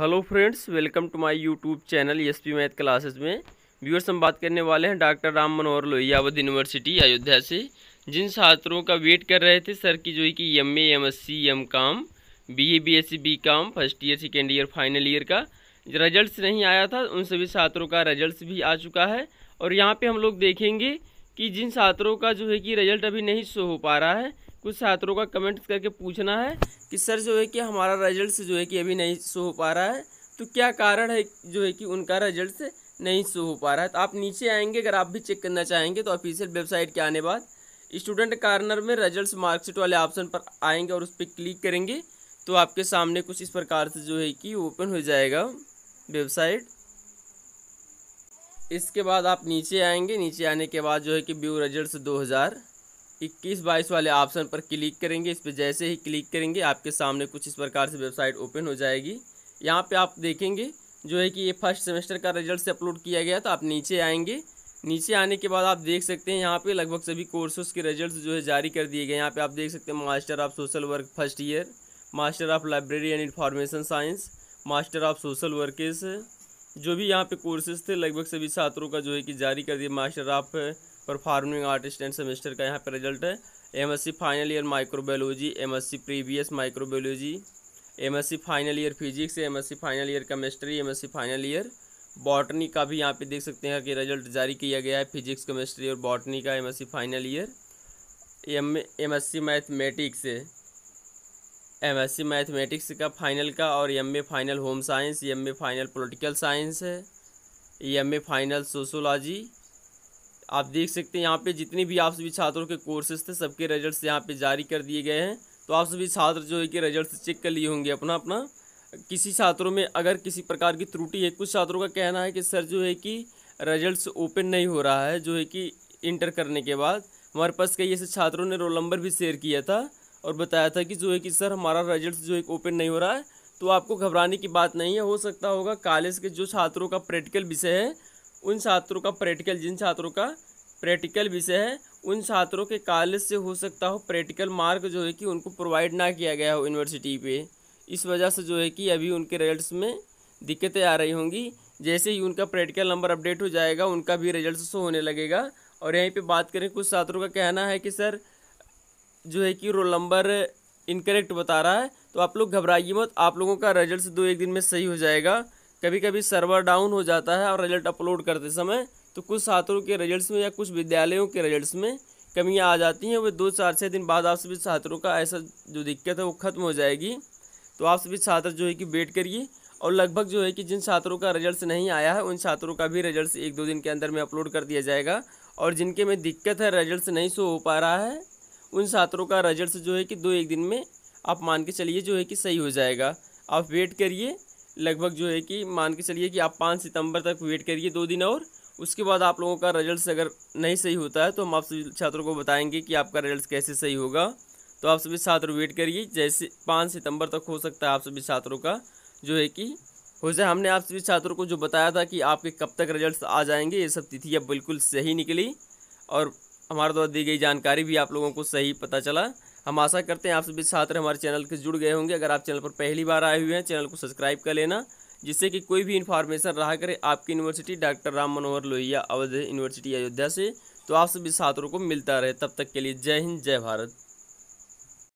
hello friends welcome to my YouTube channel S P math classes में viewers हम बात करने वाले हैं डॉक्टर राम मनोहर लोहियावध यूनिवर्सिटी अयोध्या से जिन छात्रों का वेट कर रहे थे सर की जो है कि M A M S C M com B A B S C B com first year second year final year का रिजल्ट नहीं आया था उन सभी छात्रों का रिजल्ट भी आ चुका है और यहाँ पर हम लोग देखेंगे कि जिन छात्रों का जो है कि रिजल्ट अभी नहीं शो हो पा रहा है कुछ छात्रों का कमेंट्स करके पूछना है कि सर जो है कि हमारा रिजल्ट जो है कि अभी नहीं शो हो पा रहा है तो क्या कारण है जो है कि उनका रिजल्ट नहीं शो हो पा रहा है तो आप नीचे आएंगे अगर आप भी चेक करना चाहेंगे तो ऑफिशियल वेबसाइट के आने बाद स्टूडेंट कार्नर में रिजल्ट मार्कशीट वाले ऑप्शन पर आएंगे और उस पर क्लिक करेंगे तो आपके सामने कुछ इस प्रकार से जो है कि ओपन हो जाएगा वेबसाइट इसके बाद आप नीचे आएंगे नीचे आने के बाद जो है कि ब्यू रिजल्ट हज़ार इक्कीस बाईस वाले ऑप्शन पर क्लिक करेंगे इस पर जैसे ही क्लिक करेंगे आपके सामने कुछ इस प्रकार से वेबसाइट ओपन हो जाएगी यहाँ पे आप देखेंगे जो है कि ये फर्स्ट सेमेस्टर का रिजल्ट से अपलोड किया गया तो आप नीचे आएंगे नीचे आने के बाद आप देख सकते हैं यहाँ पे लगभग सभी कोर्सेज के रिजल्ट जो है जारी कर दिए गए यहाँ पे आप देख सकते हैं master of social work first year master of library and information science master of social workers जो भी यहाँ पे कोर्सेज थे लगभग सभी छात्रों का जो है कि जारी कर दिया master of performing artist and semester का यहाँ पर रिजल्ट है C final year microbiology C previous microbiology C final year physics C final year chemistry C final year botany का भी यहाँ पे देख सकते हैं कि रिजल्ट जारी किया गया है फिजिक्स केमिस्ट्री और बॉटनी का C final year M C mathematics M C mathematics का फाइनल का और A final home science A final political science है ए फाइनल सोशोलॉजी आप देख सकते हैं यहाँ पे जितने भी आप सभी छात्रों के कोर्सेज थे सबके रिजल्ट्स यहाँ पे जारी कर दिए गए हैं तो आप सभी छात्र जो है कि रिजल्ट चेक कर लिए होंगे अपना अपना किसी छात्रों में अगर किसी प्रकार की त्रुटि है कुछ छात्रों का कहना है कि सर जो है कि रिजल्ट्स ओपन नहीं हो रहा है जो है कि इंटर करने के बाद हमारे पास कई ऐसे छात्रों ने रोल नंबर भी शेयर किया था और बताया था कि जो है कि सर हमारा रिजल्ट जो है ओपन नहीं हो रहा है तो आपको घबराने की बात नहीं है हो सकता होगा कॉलेज के जो छात्रों का प्रैक्टिकल विषय है उन छात्रों का प्रैक्टिकल जिन छात्रों का प्रैक्टिकल विषय है उन छात्रों के कॉलेज से हो सकता हो प्रैक्टिकल मार्क जो है कि उनको प्रोवाइड ना किया गया हो यूनिवर्सिटी पे इस वजह से जो है कि अभी उनके रिजल्ट्स में दिक्कतें आ रही होंगी जैसे ही उनका प्रैक्टिकल नंबर अपडेट हो जाएगा उनका भी रिजल्ट शो होने लगेगा और यहीं पर बात करें कुछ छात्रों का कहना है कि सर जो है कि रोल नंबर इनकरेक्ट बता रहा है तो आप लोग घबराइए मत आप लोगों का रिजल्ट दो एक दिन में सही हो जाएगा कभी कभी सर्वर डाउन हो जाता है और रिजल्ट अपलोड करते समय तो कुछ छात्रों के रिजल्ट्स में या कुछ विद्यालयों के रिजल्ट्स में कमियाँ आ जाती हैं वे दो चार छः दिन बाद आप सभी छात्रों का ऐसा जो दिक्कत है वो ख़त्म हो जाएगी तो आप सभी छात्र जो है कि वेट करिए और लगभग जो है कि जिन छात्रों का रिजल्ट नहीं आया है उन छात्रों का भी रिजल्ट एक दो दिन के अंदर में अपलोड कर दिया जाएगा और जिनके में दिक्कत है रिजल्ट नहीं शो हो पा रहा है उन छात्रों का रिजल्ट जो है कि दो एक दिन में आप मान के चलिए जो है कि सही हो जाएगा आप वेट करिए लगभग जो है कि मान के चलिए कि आप पाँच सितंबर तक वेट करिए दो दिन और उसके बाद आप लोगों का रिजल्ट अगर नहीं सही होता है तो हम आप सभी छात्रों को बताएंगे कि आपका रिजल्ट कैसे सही होगा तो आप सभी छात्र वेट करिए जैसे पाँच सितंबर तक हो सकता है आप सभी छात्रों का जो है कि वैसे हमने आप सभी छात्रों को जो बताया था कि आपके कब तक रिजल्ट आ जाएंगे ये सब तिथियाँ बिल्कुल सही निकली और हमारे द्वारा दी गई जानकारी भी आप लोगों को सही पता चला हम आशा करते हैं आप सभी छात्र हमारे चैनल के जुड़ गए होंगे अगर आप चैनल पर पहली बार आए हुए हैं चैनल को सब्सक्राइब कर लेना जिससे कि कोई भी इन्फॉर्मेशन रहा करे आपकी university doctor Ram Manohar Lohia Avadh university Ayodhya से तो आप सभी छात्रों को मिलता रहे तब तक के लिए जय हिंद जय भारत